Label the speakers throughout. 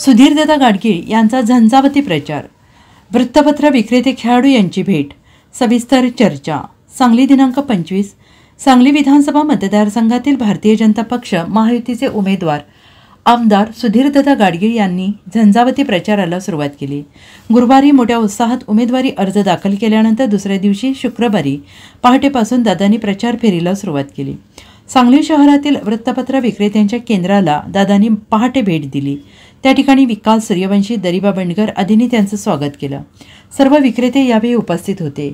Speaker 1: सुधीर सुधीरदादा गाडगीळ यांचा झंझावती प्रचार वृत्तपत्र विक्रेते खेळाडू यांची भेट सविस्तर चर्चा सांगली दिनांक पंचवीस सांगली विधानसभा मतदारसंघातील भारतीय जनता पक्ष महायुतीचे उमेदवार आमदार सुधीर सुधीरदादा गाडगीळ यांनी झंझावती प्रचाराला सुरुवात केली गुरुवारी मोठ्या उत्साहात उमेदवारी अर्ज दाखल केल्यानंतर दुसऱ्या दिवशी शुक्रवारी पहाटेपासून दादांनी प्रचार फेरीला सुरुवात केली सांगली शहरातील वृत्तपत्र विक्रेत्यांच्या केंद्राला दादांनी पहाटे भेट दिली त्या ठिकाणी विकास सूर्यवंशी दरिबा बंडगर आदींनी त्यांचं स्वागत केलं सर्व विक्रेते यावेळी उपस्थित होते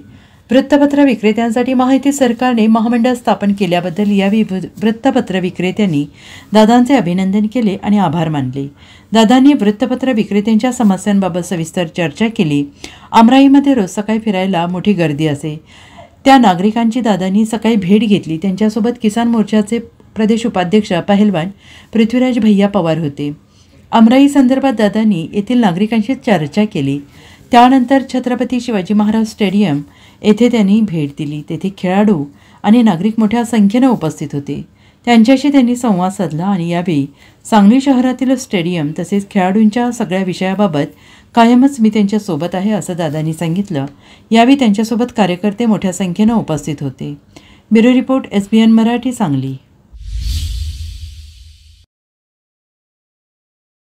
Speaker 1: वृत्तपत्र विक्रेत्यांसाठी माहिती सरकारने महामंडळ स्थापन केल्याबद्दल यावेळी वृत्तपत्र विक्रेत्यांनी दादांचे अभिनंदन केले आणि आभार मानले दादांनी वृत्तपत्र विक्रेत्यांच्या समस्यांबाबत सविस्तर चर्चा केली अमराईमध्ये रोज सकाळी फिरायला मोठी गर्दी असे त्या नागरिकांची दादांनी सकाळी भेट घेतली त्यांच्यासोबत किसान मोर्चाचे प्रदेश उपाध्यक्ष पहलवान पृथ्वीराज भैया पवार होते अमराई संदर्भात दादांनी येथील नागरिकांशी चर्चा केली त्यानंतर छत्रपती शिवाजी महाराज स्टेडियम येथे त्यांनी भेट दिली तेथे खेळाडू आणि नागरिक मोठ्या संख्येनं उपस्थित होते त्यांच्याशी त्यांनी संवाद साधला आणि यावेळी सांगली शहरातील स्टेडियम तसेच खेळाडूंच्या सगळ्या विषयाबाबत कायमच मी त्यांच्यासोबत आहे असं दादांनी सांगितलं यावेळी त्यांच्यासोबत कार्यकर्ते मोठ्या संख्येनं उपस्थित होते bureau report S B N Marathi Sangli